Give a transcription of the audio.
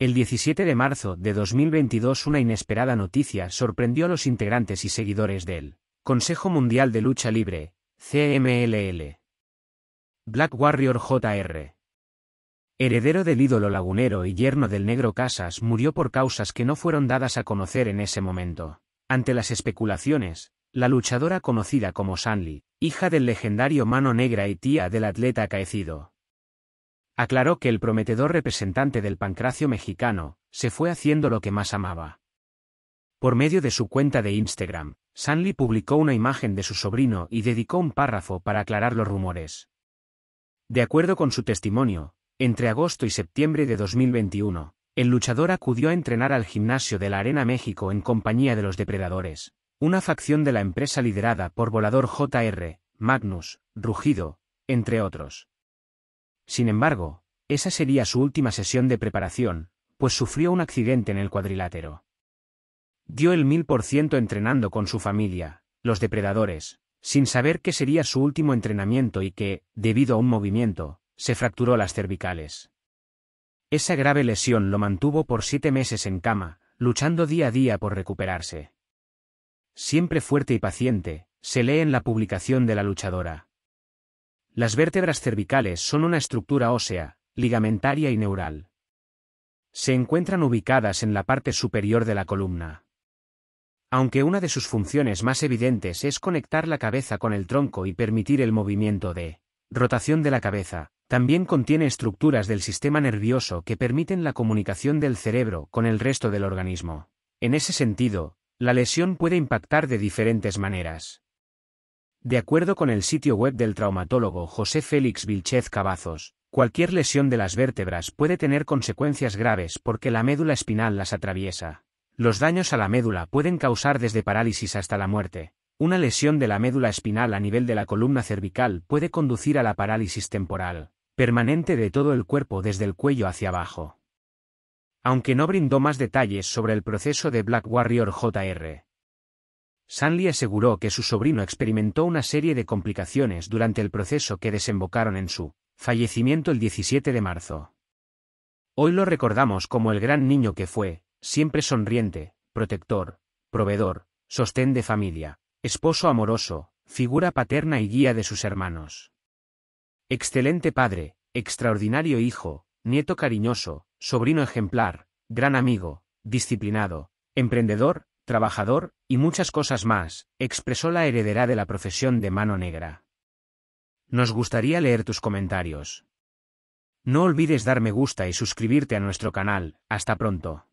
El 17 de marzo de 2022 una inesperada noticia sorprendió a los integrantes y seguidores del Consejo Mundial de Lucha Libre, CMLL. Black Warrior JR. Heredero del ídolo lagunero y yerno del negro Casas murió por causas que no fueron dadas a conocer en ese momento. Ante las especulaciones, la luchadora conocida como Sanli, hija del legendario Mano Negra y tía del atleta caecido, Aclaró que el prometedor representante del pancracio mexicano, se fue haciendo lo que más amaba. Por medio de su cuenta de Instagram, Sanli publicó una imagen de su sobrino y dedicó un párrafo para aclarar los rumores. De acuerdo con su testimonio, entre agosto y septiembre de 2021, el luchador acudió a entrenar al gimnasio de la Arena México en compañía de los depredadores, una facción de la empresa liderada por volador JR, Magnus, Rugido, entre otros. Sin embargo, esa sería su última sesión de preparación, pues sufrió un accidente en el cuadrilátero. Dio el mil por ciento entrenando con su familia, los depredadores, sin saber que sería su último entrenamiento y que, debido a un movimiento, se fracturó las cervicales. Esa grave lesión lo mantuvo por siete meses en cama, luchando día a día por recuperarse. Siempre fuerte y paciente, se lee en la publicación de la luchadora. Las vértebras cervicales son una estructura ósea, ligamentaria y neural. Se encuentran ubicadas en la parte superior de la columna. Aunque una de sus funciones más evidentes es conectar la cabeza con el tronco y permitir el movimiento de rotación de la cabeza, también contiene estructuras del sistema nervioso que permiten la comunicación del cerebro con el resto del organismo. En ese sentido, la lesión puede impactar de diferentes maneras. De acuerdo con el sitio web del traumatólogo José Félix Vilchez Cavazos, cualquier lesión de las vértebras puede tener consecuencias graves porque la médula espinal las atraviesa. Los daños a la médula pueden causar desde parálisis hasta la muerte. Una lesión de la médula espinal a nivel de la columna cervical puede conducir a la parálisis temporal, permanente de todo el cuerpo desde el cuello hacia abajo. Aunque no brindó más detalles sobre el proceso de Black Warrior JR, Sanli aseguró que su sobrino experimentó una serie de complicaciones durante el proceso que desembocaron en su fallecimiento el 17 de marzo. Hoy lo recordamos como el gran niño que fue, siempre sonriente, protector, proveedor, sostén de familia, esposo amoroso, figura paterna y guía de sus hermanos. Excelente padre, extraordinario hijo, nieto cariñoso, sobrino ejemplar, gran amigo, disciplinado, emprendedor, trabajador, y muchas cosas más, expresó la heredera de la profesión de mano negra. Nos gustaría leer tus comentarios. No olvides dar me gusta y suscribirte a nuestro canal, hasta pronto.